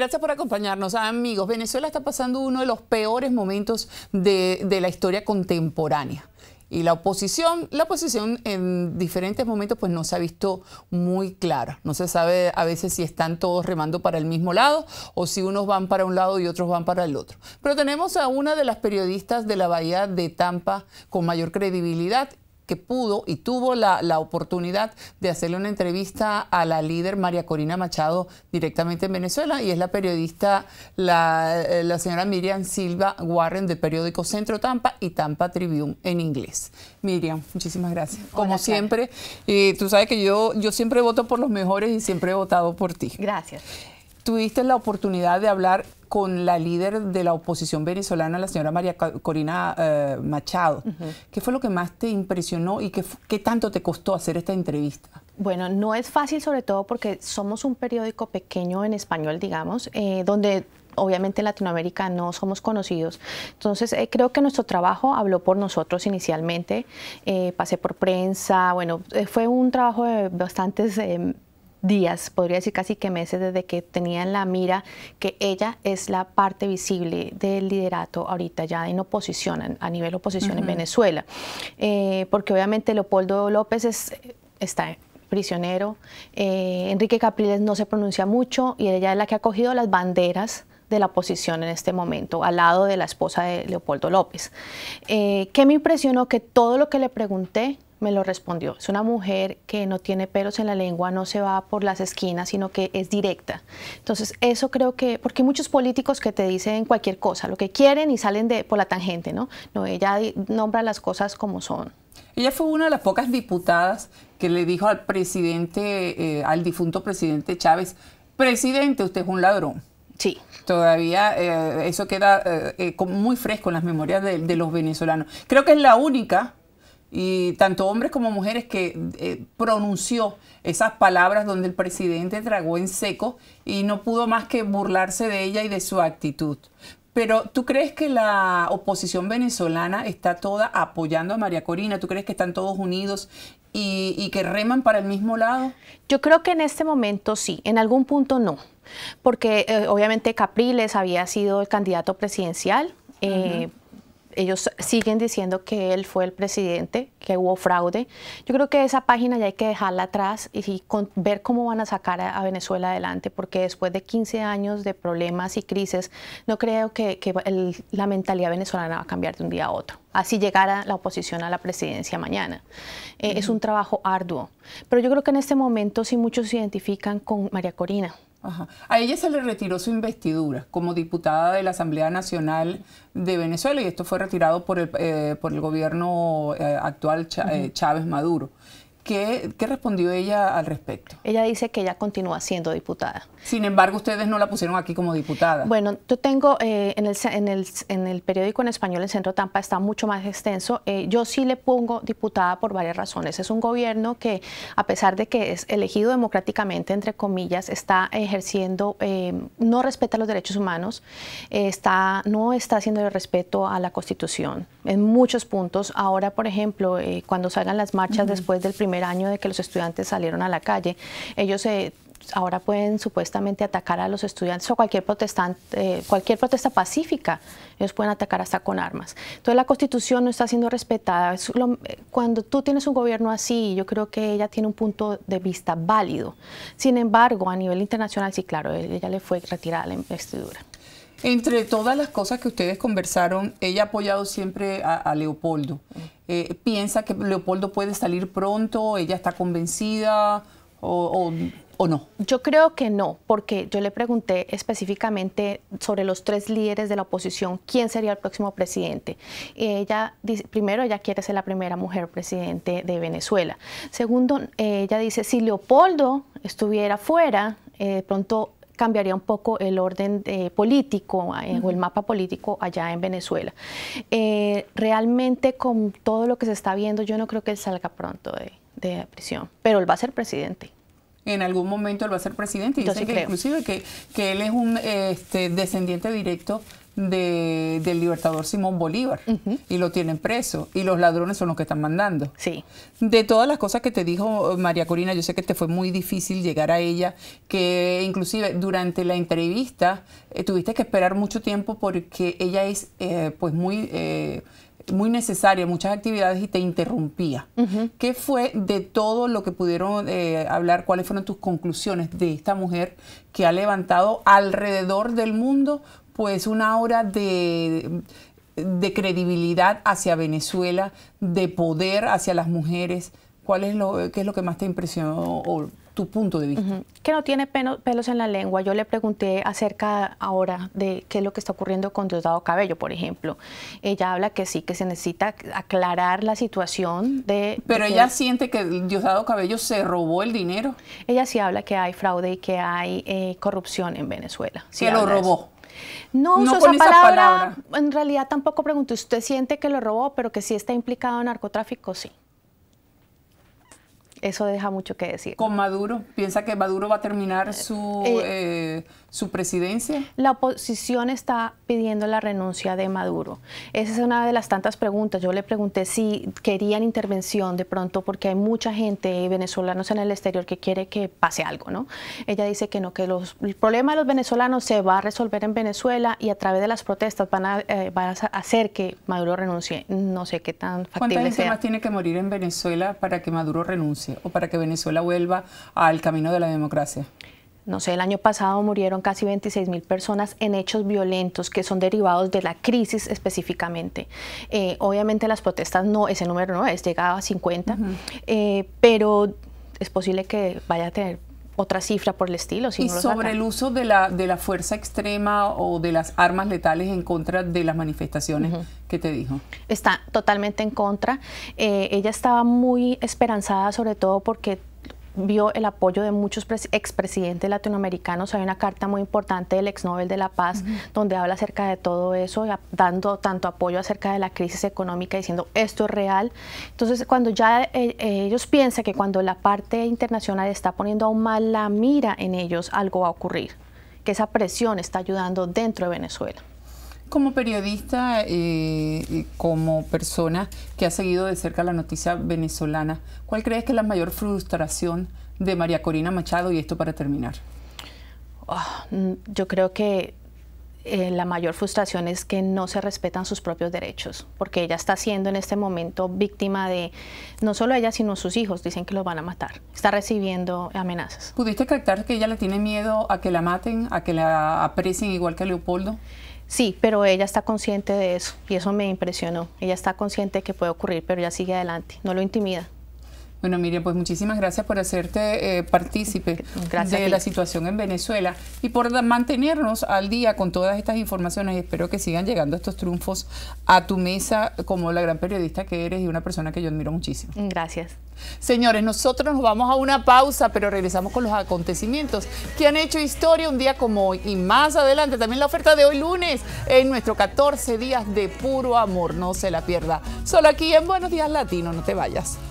Gracias por acompañarnos, amigos. Venezuela está pasando uno de los peores momentos de, la historia contemporánea. Y la oposición, la oposición en diferentes momentos pues no se ha visto muy clara. No se sabe a veces si están todos remando para el mismo lado o si unos van para un lado y otros van para el otro. Pero tenemos a una de las periodistas de la Bahía de Tampa con mayor credibilidad que pudo y tuvo la, oportunidad de hacerle una entrevista a la líder María Corina Machado directamente en Venezuela y es la periodista, la, eh, señora Miriam Silva Warren del periódico Centro Tampa y Tampa Tribune en inglés. Miriam, muchísimas gracias. Como siempre, eh, tú sabes que yo, yo siempre voto por los mejores y siempre he votado por ti. Gracias tuviste la oportunidad de hablar con la líder de la oposición venezolana, la señora María Corina eh, Machado. ¿Qué fue lo que más te impresionó y qué, tanto te costó hacer esta entrevista? Bueno, no es fácil sobre todo porque somos un periódico pequeño en español, digamos, eh, donde obviamente en Latinoamérica no somos conocidos. Entonces, eh, creo que nuestro trabajo habló por nosotros inicialmente. pasé por prensa, bueno, fue un trabajo de bastantes em, días, podría decir casi que meses desde que tenían la mira que ella es la parte visible del liderato ahorita ya en oposición, a nivel oposición en Venezuela. Eh, porque obviamente Leopoldo López está prisionero, eh, Enrique Capriles no se pronuncia mucho y ella es la que ha cogido las banderas de la oposición en este momento, al lado de la esposa de Leopoldo López. Eh, que me impresionó? Que todo lo que le pregunté me lo respondió. Es una mujer que no tiene pelos en la lengua, no se va por las esquinas, sino que es directa. Entonces, eso creo que, porque hay muchos políticos que te dicen cualquier cosa, lo que quieren y salen de, por la tangente, ¿no? No, ella nombra las cosas como son. Ella fue una de las pocas diputadas que le dijo al presidente, eh, al difunto presidente Chávez, presidente, usted es un ladrón. Sí. Todavía eh, eso queda eh, muy fresco en las memorias de, de los venezolanos. Creo que es la única y tanto hombres como mujeres que eh, pronunció esas palabras donde el presidente tragó en seco y no pudo más que burlarse de ella y de su actitud. Pero ¿tú crees que la oposición venezolana está toda apoyando a María Corina? ¿Tú crees que están todos unidos y, que reman para el mismo lado? Yo creo que en este momento sí, en algún punto no, porque eh, obviamente Capriles había sido el candidato presidencial. Eh, ellos siguen diciendo que él fue el presidente, que hubo fraude. Yo creo que esa página ya hay que dejarla atrás y, ver cómo van a sacar a, Venezuela adelante, porque después de 15 años de problemas y crisis, no creo que, la mentalidad venezolana va a cambiar de un día a otro. Así llegará la oposición a la presidencia mañana. Eh, es un trabajo arduo. Pero yo creo que en este momento sí muchos se identifican con María Corina. A ella se le retiró su investidura como diputada de la Asamblea Nacional de Venezuela y esto fue retirado por el, eh, por el gobierno eh, actual eh, Chávez Maduro. ¿Qué, respondió ella al respecto? Ella dice que ella continúa siendo diputada. Sin embargo, ustedes no la pusieron aquí como diputada. Bueno, yo tengo eh, en, el, periódico en español, en Centro Tampa está mucho más extenso. Eh, yo sí le pongo diputada por varias razones. Es un gobierno que, a pesar de que es elegido democráticamente, entre comillas, está ejerciendo, eh, no respeta los derechos humanos, está, no está haciendo el respeto a la Constitución en muchos puntos. Ahora, por ejemplo, cuando salgan las marchas después del primer año de que los estudiantes salieron a la calle, ellos eh, ahora pueden supuestamente atacar a los estudiantes o cualquier protestante, eh, cualquier protesta pacífica, ellos pueden atacar hasta con armas. Entonces la Constitución no está siendo respetada. Eh, cuando tú tienes un gobierno así, yo creo que ella tiene un punto de vista válido. Sin embargo, a nivel internacional, sí, claro, ella le fue retirada la investidura. Entre todas las cosas que ustedes conversaron, ella ha apoyado siempre a, Leopoldo. Mm. Eh, ¿Piensa que Leopoldo puede salir pronto? ¿Ella está convencida? o, no? Yo creo que no, porque yo le pregunté específicamente sobre los tres líderes de la oposición, quién sería el próximo presidente. Ella dice, primero, ella quiere ser la primera mujer presidente de Venezuela. Segundo, eh, ella dice, si Leopoldo estuviera fuera, eh, de pronto cambiaría un poco el orden político eh, o el mapa político allá en Venezuela. Eh, realmente con todo lo que se está viendo, yo no creo que él salga pronto de, prisión, pero él va a ser presidente en algún momento él va a ser presidente y que inclusive que, que, él es un este, descendiente directo de, del libertador Simón Bolívar y lo tienen preso y los ladrones son los que están mandando. Sí. De todas las cosas que te dijo eh, María Corina, yo sé que te fue muy difícil llegar a ella, que inclusive durante la entrevista eh, tuviste que esperar mucho tiempo porque ella es eh, pues muy muy necesaria, muchas actividades y te interrumpía. ¿Qué fue de todo lo que pudieron eh, hablar? ¿Cuáles fueron tus conclusiones de esta mujer que ha levantado alrededor del mundo pues una aura de, credibilidad hacia Venezuela, de poder hacia las mujeres? ¿Cuál es lo, qué es lo que más te impresionó o punto de vista. Que no tiene pelos en la lengua. Yo le pregunté acerca ahora de qué es lo que está ocurriendo con Diosdado Cabello, por ejemplo. Ella habla que sí, que se necesita aclarar la situación de... Pero ella siente que Diosdado Cabello se robó el dinero. Ella sí habla que hay fraude y que hay eh, corrupción en Venezuela. Sí que lo robó. No, esa, En realidad tampoco pregunto, ¿usted siente que lo robó, pero que sí está implicado en narcotráfico? Sí eso deja mucho que decir. ¿Con Maduro? ¿Piensa que Maduro va a terminar eh, su eh, eh, su presidencia? La oposición está pidiendo la renuncia de Maduro. Esa es una de las tantas preguntas. Yo le pregunté si querían intervención de pronto porque hay mucha gente, venezolanos en el exterior, que quiere que pase algo, ¿no? Ella dice que no, que los, el problema de los venezolanos se va a resolver en Venezuela y a través de las protestas van a, eh, hacer que Maduro renuncie. No sé qué tan factible ¿Cuánta gente más tiene que morir en Venezuela para que Maduro renuncie o para que Venezuela vuelva al camino de la democracia? no sé, el año pasado murieron casi 26 mil personas en hechos violentos que son derivados de la crisis específicamente. Eh, obviamente las protestas no, ese número no es, llegado a 50, eh, pero es posible que vaya a tener otra cifra por el estilo. Si y sobre el uso de la, de la fuerza extrema o de las armas letales en contra de las manifestaciones que te dijo. Está totalmente en contra. Eh, ella estaba muy esperanzada, sobre todo porque vio el apoyo de muchos expresidentes latinoamericanos. Hay una carta muy importante del ex Nobel de la Paz donde habla acerca de todo eso, dando tanto apoyo acerca de la crisis económica, diciendo esto es real. Entonces, cuando ya eh, eh, ellos piensan que cuando la parte internacional está poniendo aún más la mira en ellos, algo va a ocurrir, que esa presión está ayudando dentro de Venezuela. Como periodista, eh, como persona que ha seguido de cerca la noticia venezolana, ¿cuál crees que es la mayor frustración de María Corina Machado? Y esto para terminar. Ah, mm, yo creo que eh, la mayor frustración es que no se respetan sus propios derechos, porque ella está siendo en este momento víctima de, no solo ella, sino sus hijos, dicen que los van a matar, está recibiendo amenazas. ¿Pudiste captar que ella le tiene miedo a que la maten, a que la aprecien igual que a Leopoldo? Sí, pero ella está consciente de eso y eso me impresionó. Ella está consciente de que puede ocurrir, pero ella sigue adelante, no lo intimida. Bueno, Miriam, pues muchísimas gracias por hacerte eh, partícipe de la situación en Venezuela y por mantenernos al día con todas estas informaciones. Espero que sigan llegando estos triunfos a tu mesa como la gran periodista que eres y una persona que yo admiro muchísimo. Gracias. Señores, nosotros nos vamos a una pausa, pero regresamos con los acontecimientos que han hecho historia un día como hoy y más adelante también la oferta de hoy lunes en nuestro 14 días de puro amor. No se la pierda. Solo aquí en Buenos Días Latino, no te vayas.